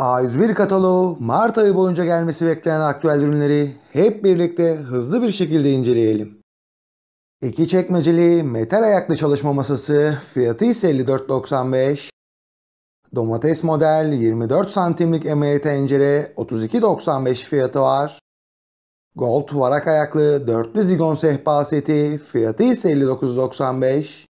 A101 kataloğu Mart ayı boyunca gelmesi beklenen aktüel ürünleri hep birlikte hızlı bir şekilde inceleyelim. İki çekmeceli metal ayaklı çalışma masası fiyatı ise 54.95. Domates model 24 santimlik emeğe tencere 32.95 fiyatı var. Gold varak ayaklı dörtlü zigon sehpa seti fiyatı ise 59.95.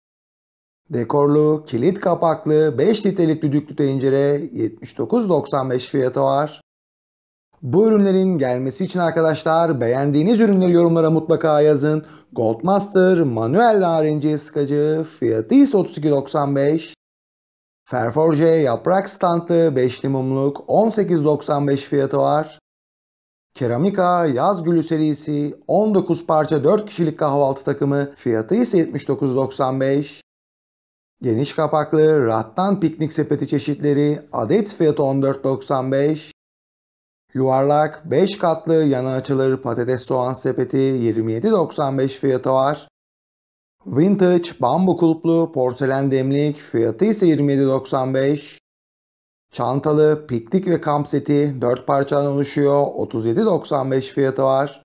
Dekorlu, kilit kapaklı 5 litrelik düdüklü tencere 79.95 fiyatı var. Bu ürünlerin gelmesi için arkadaşlar beğendiğiniz ürünleri yorumlara mutlaka yazın. Goldmaster manuel narenciye sıkacı fiyatı ise 32.95. Ferforje yaprak standlı 5 mumluk 18.95 fiyatı var. Keramika yaz gülü serisi 19 parça 4 kişilik kahvaltı takımı fiyatı ise 79.95. Geniş kapaklı rattan piknik sepeti çeşitleri adet fiyatı 14.95. Yuvarlak 5 katlı yana açılır patates soğan sepeti 27.95 fiyatı var. Vintage bambu kulplu porselen demlik fiyatı ise 27.95. Çantalı piknik ve kamp seti 4 parçadan oluşuyor 37.95 fiyatı var.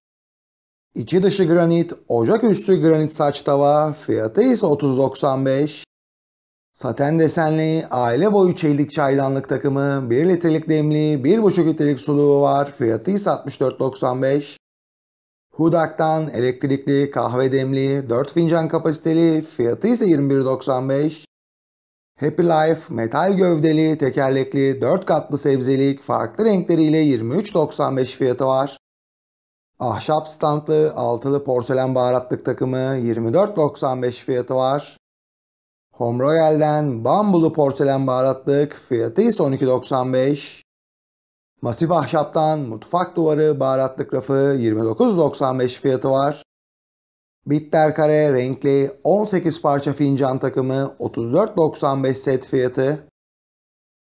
İçi dışı granit, ocak üstü granit saç tava fiyatı ise 30.95. Saten desenli, aile boyu çelik çaydanlık takımı, 1 litrelik demli, 1,5 litrelik suluğu var. Fiyatı ise 64.95. Hudak'tan elektrikli kahve demli, 4 fincan kapasiteli, fiyatı ise 21.95. Happy Life metal gövdeli, tekerlekli, 4 katlı sebzelik, farklı renkleriyle 23.95 fiyatı var. Ahşap standlı altılı porselen baharatlık takımı 24.95 fiyatı var. Home Royal'den bambulu porselen baharatlık fiyatı ise 12.95. Masif ahşaptan mutfak duvarı baharatlık rafı 29.95 fiyatı var. Bitter kare renkli 18 parça fincan takımı 34.95 set fiyatı.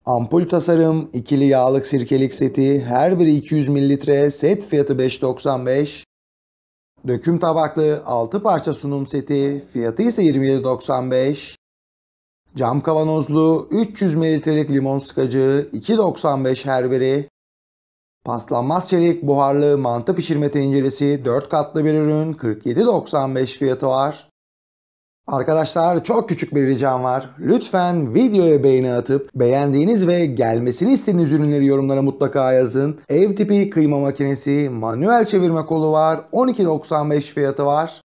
Ampul tasarım ikili yağlık sirkelik seti her biri 200 mililitre set fiyatı 5.95. Döküm tabaklı 6 parça sunum seti fiyatı ise 27.95 cam kavanozlu 300 mililitrelik limon sıkacı, 2.95 herberi, paslanmaz çelik buharlı mantı pişirme tenceresi 4 katlı bir ürün 47.95 fiyatı var. Arkadaşlar çok küçük bir ricam var. Lütfen videoya beğeni atıp beğendiğiniz ve gelmesini istediğiniz ürünleri yorumlara mutlaka yazın. Ev tipi kıyma makinesi, manuel çevirme kolu var, 12.95 fiyatı var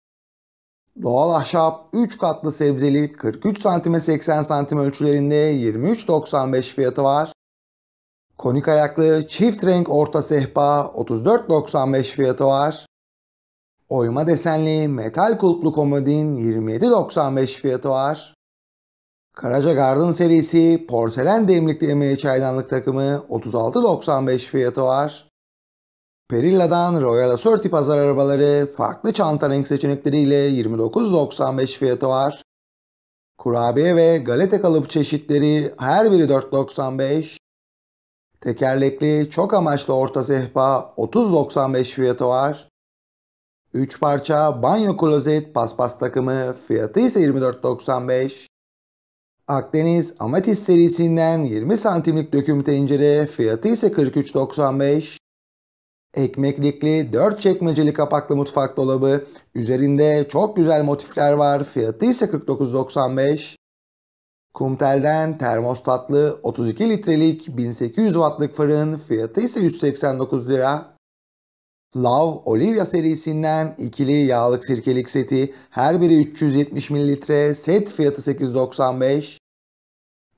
doğal ahşap 3 katlı sebzeli 43 santime 80 santim ölçülerinde 23.95 fiyatı var. Konik ayaklı çift renk orta sehpa 34.95 fiyatı var. Oyma desenli metal kulplu komodin 27.95 fiyatı var. Karaca Garden serisi porselen demlikli emeği çaydanlık takımı 36.95 fiyatı var. Perilla'dan Royal Assorti pazar arabaları farklı çanta renk seçenekleriyle 29.95 fiyatı var. Kurabiye ve galeta kalıp çeşitleri her biri 4.95. Tekerlekli çok amaçlı orta sehpa 30.95 fiyatı var. 3 parça banyo klozet paspas takımı fiyatı ise 24.95. Akdeniz Amatist serisinden 20 santimlik döküm tencere fiyatı ise 43.95. Ekmeklikli 4 çekmeceli kapaklı mutfak dolabı. Üzerinde çok güzel motifler var. Fiyatı ise 49.95. Kumtel'den termostatlı 32 litrelik 1800 wattlık fırın. Fiyatı ise 189 lira. Love Olivia serisinden ikili yağlık sirkelik seti. Her biri 370 mililitre. Set fiyatı 8.95.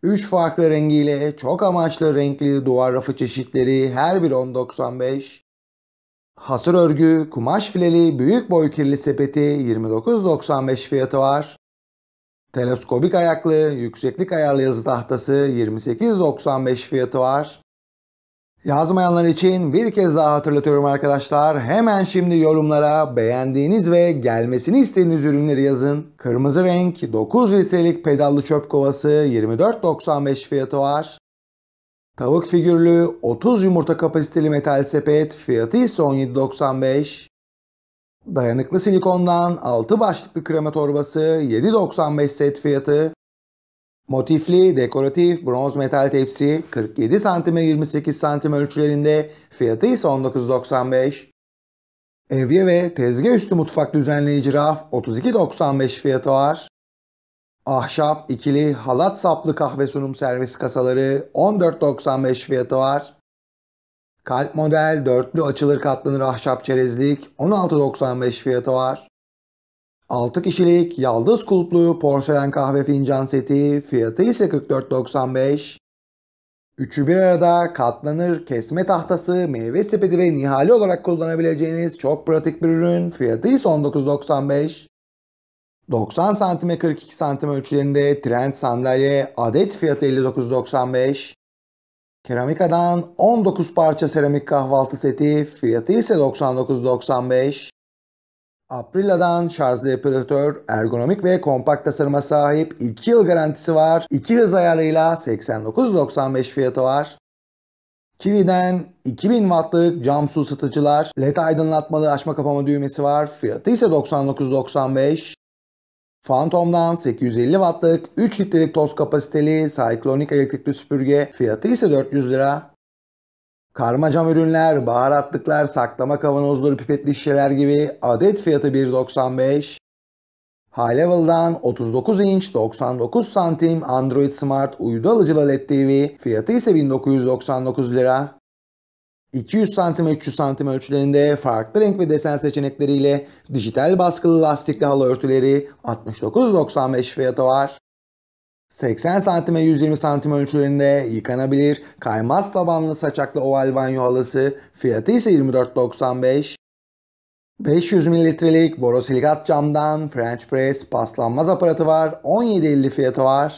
3 farklı rengiyle çok amaçlı renkli duvar rafı çeşitleri her biri 10.95. Hasır örgü, kumaş fileli, büyük boy kirli sepeti 29.95 fiyatı var. Teleskobik ayaklı, yükseklik ayarlı yazı tahtası 28.95 fiyatı var. Yazmayanlar için bir kez daha hatırlatıyorum arkadaşlar. Hemen şimdi yorumlara beğendiğiniz ve gelmesini istediğiniz ürünleri yazın. Kırmızı renk 9 litrelik pedallı çöp kovası 24.95 fiyatı var. Tavuk figürlü 30 yumurta kapasiteli metal sepet fiyatı ise 17.95. Dayanıklı silikondan 6 başlıklı krema torbası 7.95 set fiyatı. Motifli dekoratif bronz metal tepsi 47 cm 28 cm ölçülerinde fiyatı ise 19.95. Evye ve tezgah üstü mutfak düzenleyici raf 32.95 fiyatı var. Ahşap ikili halat saplı kahve sunum servis kasaları 14.95 fiyatı var. Kalp model dörtlü açılır katlanır ahşap çerezlik 16.95 fiyatı var. 6 kişilik yaldız kulplu porselen kahve fincan seti fiyatı ise 44.95. Üçü bir arada katlanır kesme tahtası, meyve sepeti ve nihali olarak kullanabileceğiniz çok pratik bir ürün. Fiyatı ise 19.95. 90 santime 42 santim ölçülerinde trend sandalye adet fiyatı 59.95. Keramika'dan 19 parça seramik kahvaltı seti fiyatı ise 99.95. Aprila'dan şarjlı epiratör, ergonomik ve kompakt tasarıma sahip 2 yıl garantisi var. 2 hız ayarıyla 89.95 fiyatı var. Kiwi'den 2000 wattlık cam su ısıtıcılar, led aydınlatmalı açma kapama düğmesi var. Fiyatı ise 99.95. Phantom'dan 850 wattlık 3 litrelik toz kapasiteli Cyclonic elektrikli süpürge fiyatı ise 400 lira. Karma cam ürünler, baharatlıklar, saklama kavanozları, pipetli şişeler gibi adet fiyatı 1.95. High Level'dan 39 inç 99 santim Android Smart uydu alıcılı LED TV fiyatı ise 1999 lira. 200 santim 300 santim ölçülerinde farklı renk ve desen seçenekleriyle dijital baskılı lastikli halı örtüleri 69.95 fiyata var. 80 santim 120 santim ölçülerinde yıkanabilir kaymaz tabanlı saçaklı oval banyo halısı fiyatı ise 24.95. 500 mililitrelik borosilikat camdan French press paslanmaz aparatı var 17.50 fiyatı var.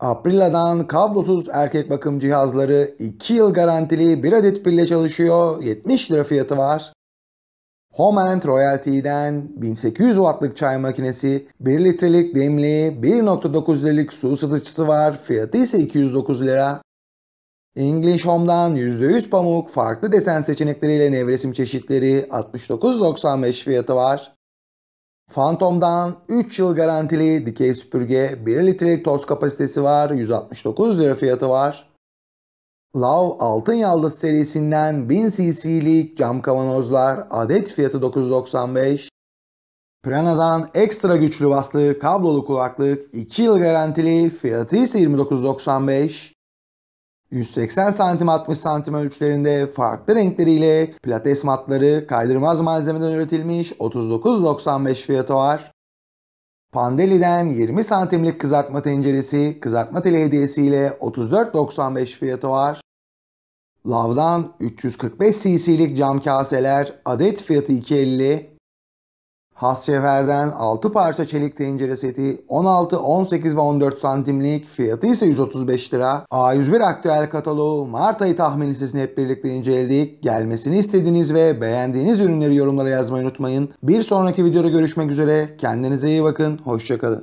Aprilla'dan kablosuz erkek bakım cihazları 2 yıl garantili bir adet pille çalışıyor. 70 lira fiyatı var. Home and Royalty'den 1800 wattlık çay makinesi, 1 litrelik demli, 1.9 litrelik su ısıtıcısı var. Fiyatı ise 209 lira. English Home'dan %100 pamuk, farklı desen seçenekleriyle nevresim çeşitleri 69.95 fiyatı var. Phantom'dan 3 yıl garantili dikey süpürge 1 litrelik toz kapasitesi var. 169 lira fiyatı var. Love Altın Yaldız serisinden 1000 cc'lik cam kavanozlar adet fiyatı 9.95. Prana'dan ekstra güçlü vaslı kablolu kulaklık 2 yıl garantili fiyatı ise 29.95. 180 santim 60 santim ölçülerinde farklı renkleriyle pilates matları kaydırmaz malzemeden üretilmiş 39.95 fiyatı var. Pandeli'den 20 santimlik kızartma tenceresi kızartma teli hediyesiyle 34.95 fiyatı var. Lav'dan 345 cc'lik cam kaseler adet fiyatı 2.50 hasçeferden 6 parça çelik tencere seti 16, 18 ve 14 santimlik fiyatı ise 135 lira. A101 aktüel kataloğu Mart ayı tahmin listesini hep birlikte inceledik. Gelmesini istediğiniz ve beğendiğiniz ürünleri yorumlara yazmayı unutmayın. Bir sonraki videoda görüşmek üzere. Kendinize iyi bakın. Hoşçakalın.